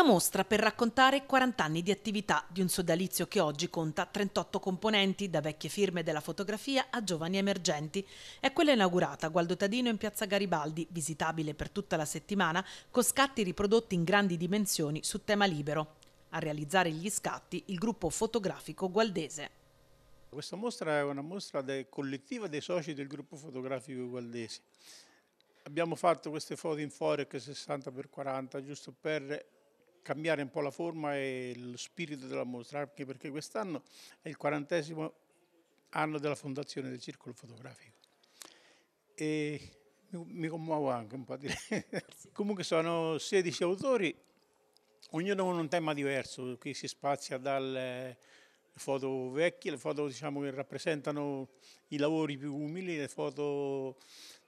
Una mostra per raccontare 40 anni di attività di un sodalizio che oggi conta 38 componenti, da vecchie firme della fotografia a giovani emergenti. È quella inaugurata a Gualdo Tadino in piazza Garibaldi, visitabile per tutta la settimana, con scatti riprodotti in grandi dimensioni su tema libero. A realizzare gli scatti il gruppo fotografico gualdese. Questa mostra è una mostra del collettiva dei soci del gruppo fotografico gualdese. Abbiamo fatto queste foto in Forex 60x40 giusto per cambiare un po' la forma e lo spirito della mostra, anche perché quest'anno è il quarantesimo anno della fondazione del Circolo Fotografico. E mi, commuovo anche un po' a Comunque sono 16 autori, ognuno con un tema diverso, qui si spazia dalle foto vecchie, le foto diciamo, che rappresentano i lavori più umili, le foto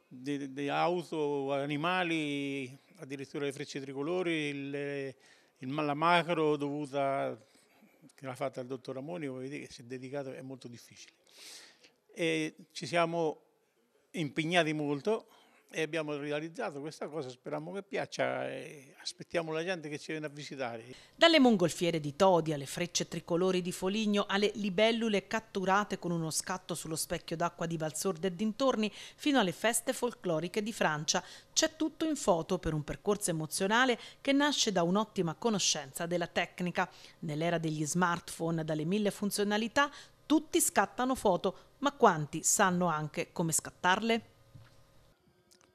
di auto, animali, addirittura le frecce tricolori, le, il, la macro dovuta, che l'ha fatta il dottor Ramoni, come vedete che si è dedicato, è molto difficile. E ci siamo impegnati molto, e abbiamo realizzato questa cosa, speriamo che piaccia e aspettiamo la gente che ci viene a visitare. Dalle mongolfiere di Todi alle frecce tricolori di Foligno alle libellule catturate con uno scatto sullo specchio d'acqua di Valsorda e dintorni fino alle feste folcloriche di Francia, c'è tutto in foto per un percorso emozionale che nasce da un'ottima conoscenza della tecnica. Nell'era degli smartphone, dalle mille funzionalità, tutti scattano foto, ma quanti sanno anche come scattarle?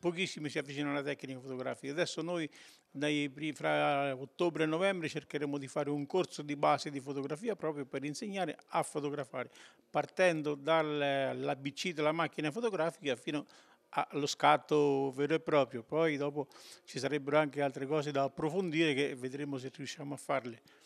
pochissimi si avvicinano alla tecnica fotografica. Adesso noi dai, fra ottobre e novembre cercheremo di fare un corso di base di fotografia proprio per insegnare a fotografare, partendo dall'ABC della macchina fotografica fino allo scatto vero e proprio. Poi dopo ci sarebbero anche altre cose da approfondire che vedremo se riusciamo a farle.